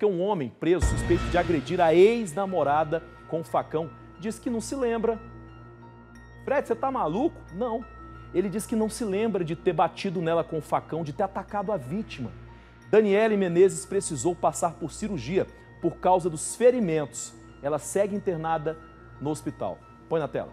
porque um homem preso suspeito de agredir a ex-namorada com facão diz que não se lembra. Fred, você tá maluco? Não. Ele diz que não se lembra de ter batido nela com facão, de ter atacado a vítima. Daniele Menezes precisou passar por cirurgia por causa dos ferimentos. Ela segue internada no hospital. Põe na tela.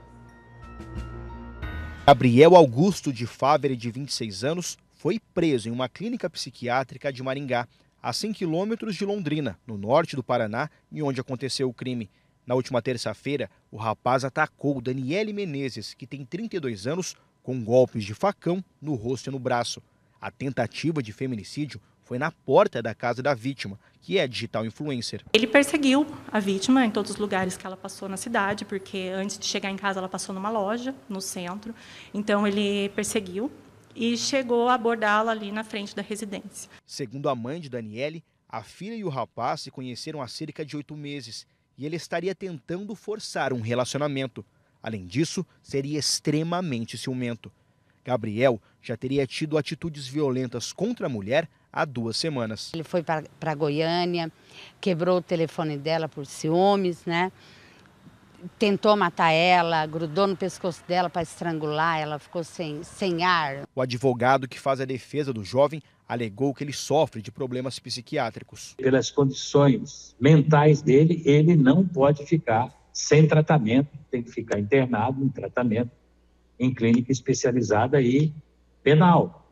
Gabriel Augusto de Fávere, de 26 anos, foi preso em uma clínica psiquiátrica de Maringá a 100 quilômetros de Londrina, no norte do Paraná, e onde aconteceu o crime. Na última terça-feira, o rapaz atacou Daniele Menezes, que tem 32 anos, com golpes de facão no rosto e no braço. A tentativa de feminicídio foi na porta da casa da vítima, que é digital influencer. Ele perseguiu a vítima em todos os lugares que ela passou na cidade, porque antes de chegar em casa ela passou numa loja no centro. Então ele perseguiu e chegou a abordá-la ali na frente da residência. Segundo a mãe de Daniele, a filha e o rapaz se conheceram há cerca de oito meses e ele estaria tentando forçar um relacionamento. Além disso, seria extremamente ciumento. Gabriel já teria tido atitudes violentas contra a mulher há duas semanas. Ele foi para Goiânia, quebrou o telefone dela por ciúmes, né? tentou matar ela, grudou no pescoço dela para estrangular, ela ficou sem, sem ar. O advogado que faz a defesa do jovem alegou que ele sofre de problemas psiquiátricos. Pelas condições mentais dele, ele não pode ficar sem tratamento, tem que ficar internado em tratamento em clínica especializada e penal.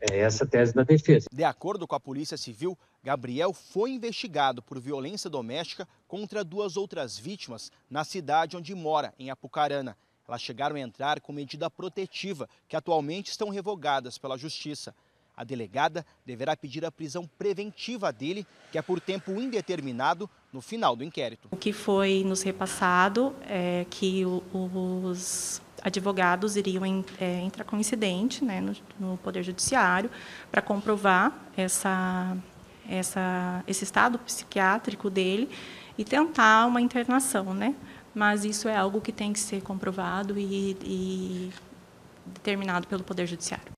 É essa a tese da defesa. De acordo com a Polícia Civil, Gabriel foi investigado por violência doméstica contra duas outras vítimas na cidade onde mora, em Apucarana. Elas chegaram a entrar com medida protetiva, que atualmente estão revogadas pela Justiça. A delegada deverá pedir a prisão preventiva dele, que é por tempo indeterminado, no final do inquérito. O que foi nos repassado é que os advogados iriam é, entrar com incidente né, no Poder Judiciário para comprovar essa essa, esse estado psiquiátrico dele e tentar uma internação, né? Mas isso é algo que tem que ser comprovado e, e determinado pelo Poder Judiciário.